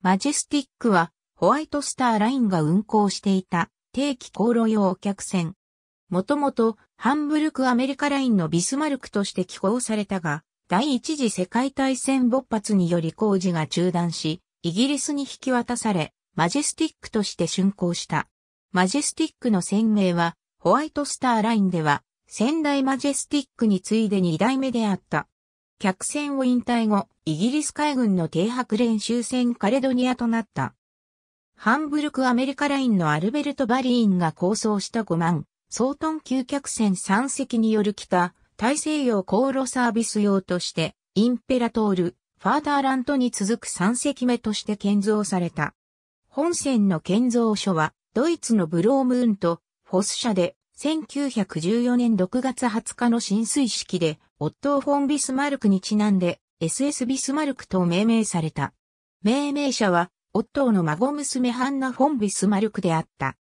マジェスティックはホワイトスターラインが運行していた定期航路用客船。もともとハンブルクアメリカラインのビスマルクとして寄港されたが、第一次世界大戦勃発により工事が中断し、イギリスに引き渡され、マジェスティックとして竣工した。マジェスティックの船名は、ホワイトスターラインでは、先代マジェスティックに次いで2代目であった。客船を引退後、イギリス海軍の停泊練習船カレドニアとなった。ハンブルクアメリカラインのアルベルト・バリーンが構想した5万、総トン級客船3隻による北、大西洋航路サービス用として、インペラトール、ファーダーラントに続く3隻目として建造された。本船の建造所は、ドイツのブロームーンと、フォス社で、1914年6月20日の浸水式で、オットー・フォン・ビスマルクにちなんで SS ビスマルクと命名された。命名者は、オットーの孫娘ハンナ・フォン・ビスマルクであった。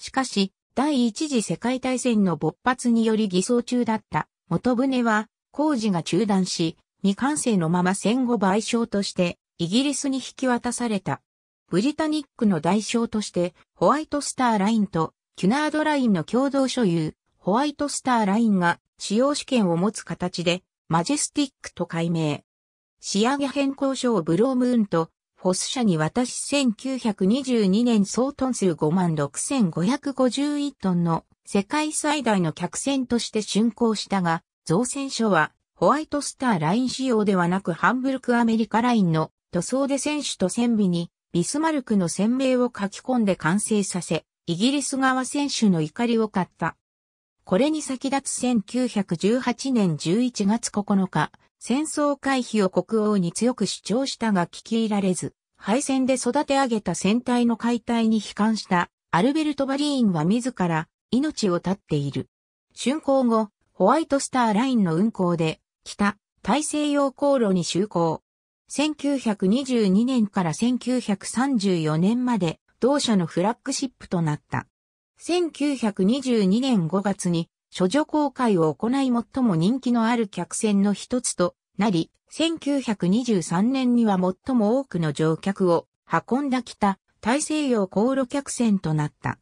しかし、第一次世界大戦の勃発により偽装中だった元船は工事が中断し、未完成のまま戦後賠償としてイギリスに引き渡された。ブリタニックの代償としてホワイトスターラインとキュナードラインの共同所有、ホワイトスターラインが使用試験を持つ形で、マジェスティックと改名。仕上げ変更書をブロームーンと、フォス社に渡し1922年総トン数56,551トンの世界最大の客船として竣工したが、造船所はホワイトスターライン仕様ではなくハンブルクアメリカラインの塗装で選手と船尾にビスマルクの船名を書き込んで完成させ、イギリス側選手の怒りを買った。これに先立つ1918年11月9日、戦争回避を国王に強く主張したが聞き入られず、敗戦で育て上げた戦隊の解体に悲観したアルベルト・バリーンは自ら命を絶っている。竣工後、ホワイトスターラインの運行で、北、大西洋航路に就航。1922年から1934年まで、同社のフラッグシップとなった。1922年5月に、処女公開を行い最も人気のある客船の一つとなり、1923年には最も多くの乗客を運んだ北大西洋航路客船となった。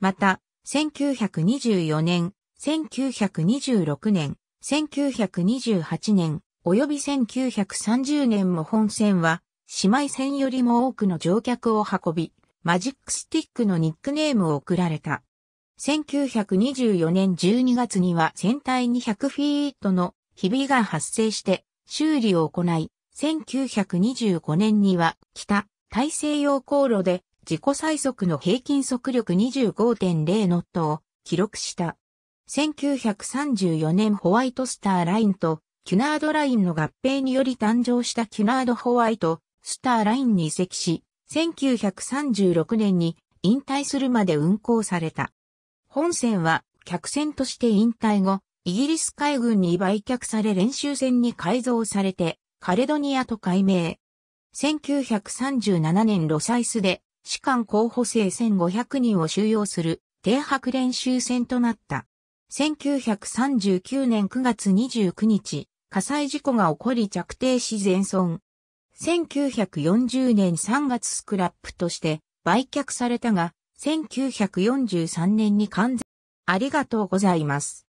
また、1924年、1926年、1928年、及び1930年も本船は、姉妹船よりも多くの乗客を運び、マジックスティックのニックネームを贈られた。1924年12月には船体200フィートのひびが発生して修理を行い、1925年には北大西洋航路で自己最速の平均速力25.0ノットを記録した。1934年ホワイトスターラインとキュナードラインの合併により誕生したキュナードホワイトスターラインに移籍し、1936年に引退するまで運行された。本船は客船として引退後、イギリス海軍に売却され練習船に改造されて、カレドニアと改名。1937年ロサイスで、士官候補生1500人を収容する停泊練習船となった。1939年9月29日、火災事故が起こり着底し全損。1940年3月スクラップとして売却されたが、1943年に完全、ありがとうございます。